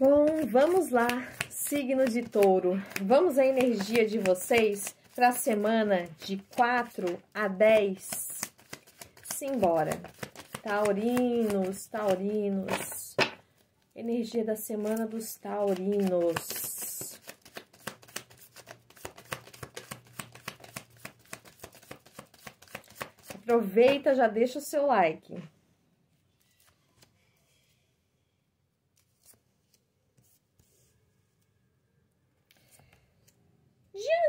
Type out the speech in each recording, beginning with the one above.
Bom, vamos lá, signo de touro. Vamos à energia de vocês para a semana de 4 a 10. Simbora. Taurinos, taurinos. Energia da semana dos taurinos. Aproveita, já deixa o seu like.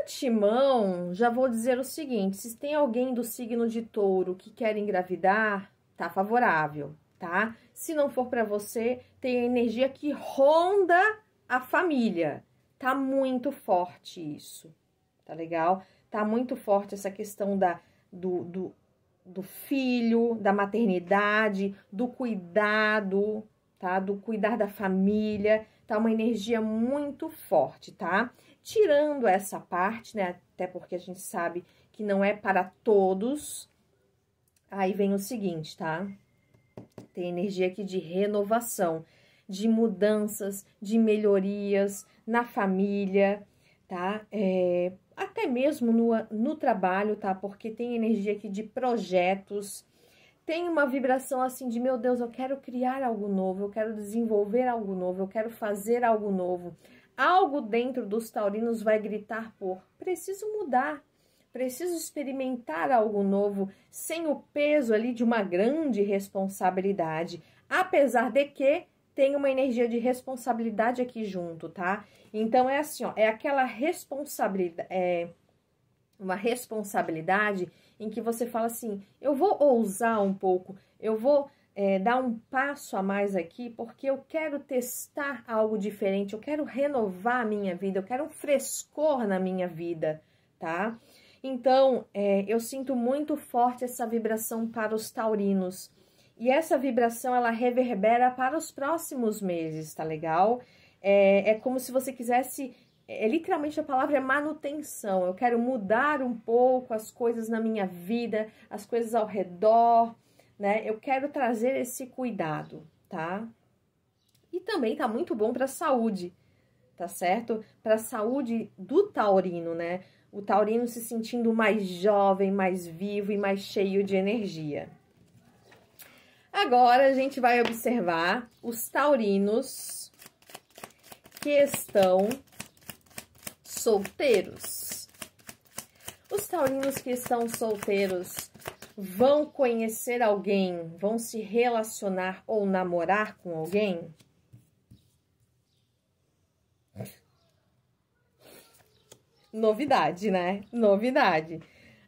de antemão, já vou dizer o seguinte: se tem alguém do signo de touro que quer engravidar, tá favorável, tá? Se não for para você, tem a energia que ronda a família. Tá muito forte isso, tá legal? Tá muito forte essa questão da, do, do, do filho, da maternidade, do cuidado, tá? Do cuidar da família. Tá uma energia muito forte, tá? tirando essa parte, né? Até porque a gente sabe que não é para todos. Aí vem o seguinte, tá? Tem energia aqui de renovação, de mudanças, de melhorias na família, tá? É, até mesmo no, no trabalho, tá? Porque tem energia aqui de projetos, tem uma vibração assim de meu Deus, eu quero criar algo novo, eu quero desenvolver algo novo, eu quero fazer algo novo. Algo dentro dos taurinos vai gritar por: preciso mudar, preciso experimentar algo novo, sem o peso ali de uma grande responsabilidade. Apesar de que tem uma energia de responsabilidade aqui junto, tá? Então é assim, ó, é aquela responsabilidade, é uma responsabilidade em que você fala assim, eu vou ousar um pouco, eu vou é, dar um passo a mais aqui, porque eu quero testar algo diferente, eu quero renovar a minha vida, eu quero um frescor na minha vida, tá? Então, é, eu sinto muito forte essa vibração para os taurinos. E essa vibração, ela reverbera para os próximos meses, tá legal? É, é como se você quisesse é literalmente a palavra é manutenção. Eu quero mudar um pouco as coisas na minha vida, as coisas ao redor, né? Eu quero trazer esse cuidado, tá? E também tá muito bom para saúde, tá certo? Para saúde do taurino, né? O taurino se sentindo mais jovem, mais vivo e mais cheio de energia. Agora a gente vai observar os taurinos que estão solteiros. Os taurinos que estão solteiros vão conhecer alguém, vão se relacionar ou namorar com alguém? Novidade, né? Novidade.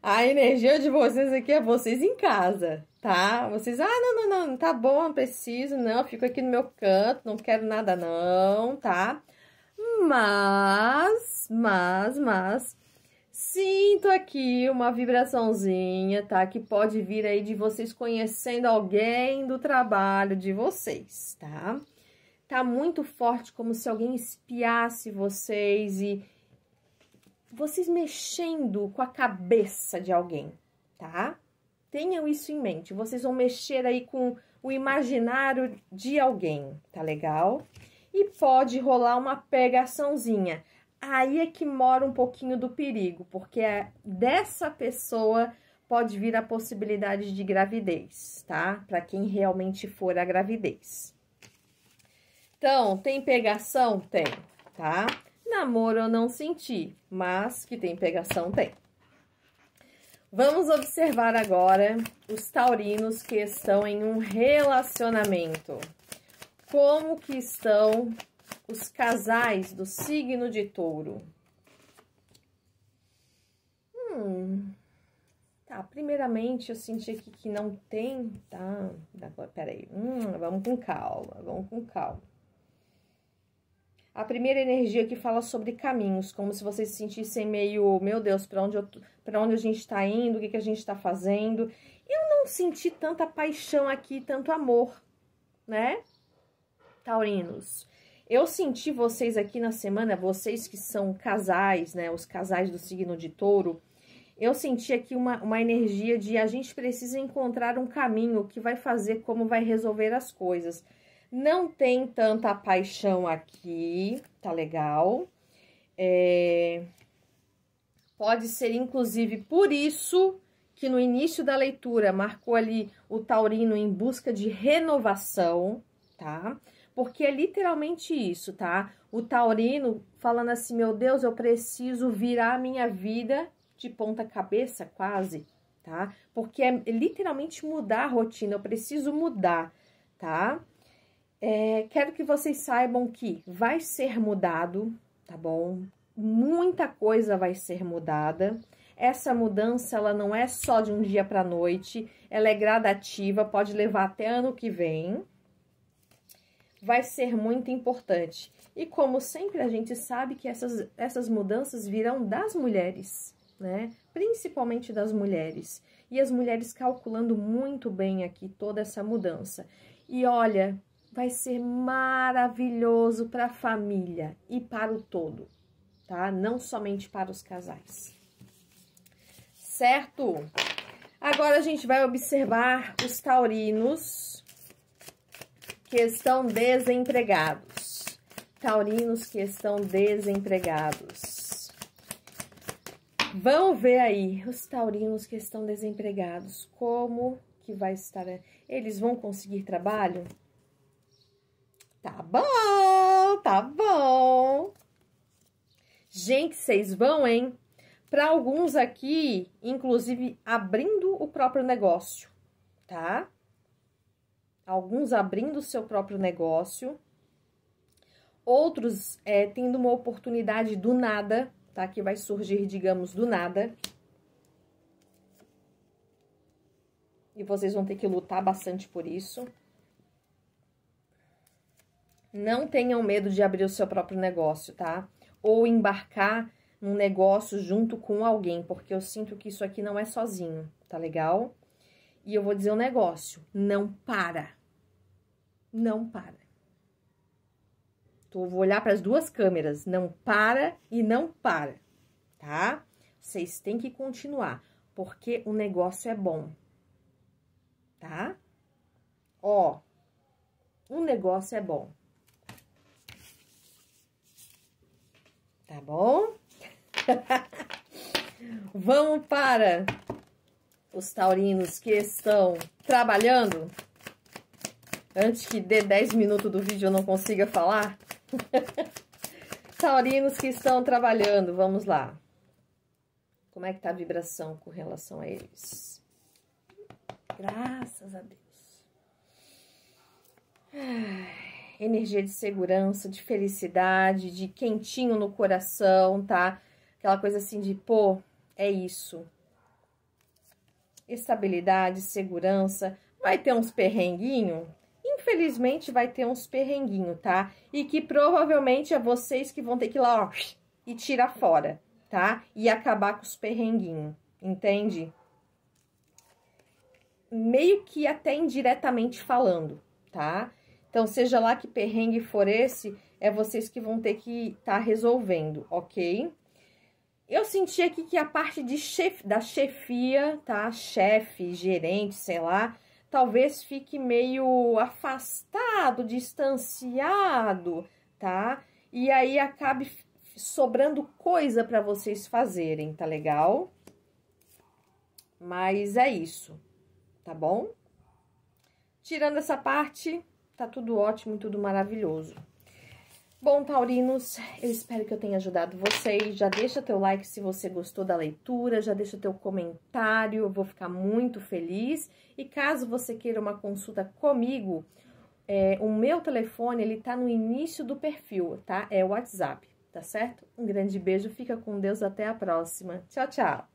A energia de vocês aqui é vocês em casa, tá? Vocês, ah, não, não, não, tá bom, não preciso, não, fico aqui no meu canto, não quero nada, não, tá? Mas, mas, mas, sinto aqui uma vibraçãozinha, tá? Que pode vir aí de vocês conhecendo alguém do trabalho de vocês, tá? Tá muito forte, como se alguém espiasse vocês e vocês mexendo com a cabeça de alguém, tá? Tenham isso em mente. Vocês vão mexer aí com o imaginário de alguém, tá legal? E pode rolar uma pegaçãozinha aí é que mora um pouquinho do perigo, porque é dessa pessoa pode vir a possibilidade de gravidez, tá? Para quem realmente for a gravidez. Então, tem pegação? Tem, tá? Namoro eu não senti, mas que tem pegação, tem. Vamos observar agora os taurinos que estão em um relacionamento. Como que estão os casais do signo de touro? Hum, tá, primeiramente eu senti aqui que não tem, tá? peraí, hum, vamos com calma, vamos com calma. A primeira energia que fala sobre caminhos, como se vocês se sentissem meio, meu Deus, para onde, onde a gente está indo, o que, que a gente está fazendo. Eu não senti tanta paixão aqui, tanto amor, né? Taurinos. Eu senti vocês aqui na semana, vocês que são casais, né? Os casais do signo de touro. Eu senti aqui uma, uma energia de a gente precisa encontrar um caminho que vai fazer como vai resolver as coisas. Não tem tanta paixão aqui, tá legal? É... Pode ser, inclusive, por isso que no início da leitura marcou ali o taurino em busca de renovação, tá? Tá? porque é literalmente isso, tá? O taurino falando assim: "Meu Deus, eu preciso virar minha vida de ponta cabeça quase", tá? Porque é literalmente mudar a rotina, eu preciso mudar, tá? É, quero que vocês saibam que vai ser mudado, tá bom? Muita coisa vai ser mudada. Essa mudança ela não é só de um dia para noite, ela é gradativa, pode levar até ano que vem, vai ser muito importante. E como sempre, a gente sabe que essas, essas mudanças virão das mulheres, né? Principalmente das mulheres. E as mulheres calculando muito bem aqui toda essa mudança. E olha, vai ser maravilhoso para a família e para o todo, tá? Não somente para os casais. Certo? Agora a gente vai observar os taurinos que estão desempregados. Taurinos que estão desempregados. vão ver aí os taurinos que estão desempregados, como que vai estar? Né? Eles vão conseguir trabalho? Tá bom, tá bom. Gente, vocês vão, hein? Para alguns aqui, inclusive abrindo o próprio negócio, tá? alguns abrindo o seu próprio negócio, outros é, tendo uma oportunidade do nada, tá? Que vai surgir, digamos, do nada. E vocês vão ter que lutar bastante por isso. Não tenham medo de abrir o seu próprio negócio, tá? Ou embarcar num negócio junto com alguém, porque eu sinto que isso aqui não é sozinho, tá legal? E eu vou dizer um negócio: não para. Não para. eu vou olhar para as duas câmeras. Não para e não para, tá? Vocês têm que continuar, porque o negócio é bom, tá? Ó, um negócio é bom. Tá bom? Vamos para os taurinos que estão trabalhando, antes que dê 10 minutos do vídeo eu não consiga falar. taurinos que estão trabalhando, vamos lá. Como é que tá a vibração com relação a eles? Graças a Deus. energia de segurança, de felicidade, de quentinho no coração, tá? Aquela coisa assim de, pô, é isso estabilidade, segurança, vai ter uns perrenguinhos? Infelizmente vai ter uns perrenguinhos, tá? E que provavelmente é vocês que vão ter que ir lá ó, e tirar fora, tá? E acabar com os perrenguinhos, entende? Meio que até indiretamente falando, tá? Então, seja lá que perrengue for esse, é vocês que vão ter que estar tá resolvendo, ok? Eu senti aqui que a parte de chef, da chefia, tá? Chefe, gerente, sei lá, talvez fique meio afastado, distanciado, tá? E aí acabe sobrando coisa para vocês fazerem, tá legal? Mas é isso, tá bom? Tirando essa parte, tá tudo ótimo, tudo maravilhoso. Bom, taurinos, eu espero que eu tenha ajudado vocês. Já deixa teu like se você gostou da leitura, já deixa teu comentário, eu vou ficar muito feliz. E caso você queira uma consulta comigo, é, o meu telefone, ele tá no início do perfil, tá? É o WhatsApp, tá certo? Um grande beijo, fica com Deus, até a próxima. Tchau, tchau!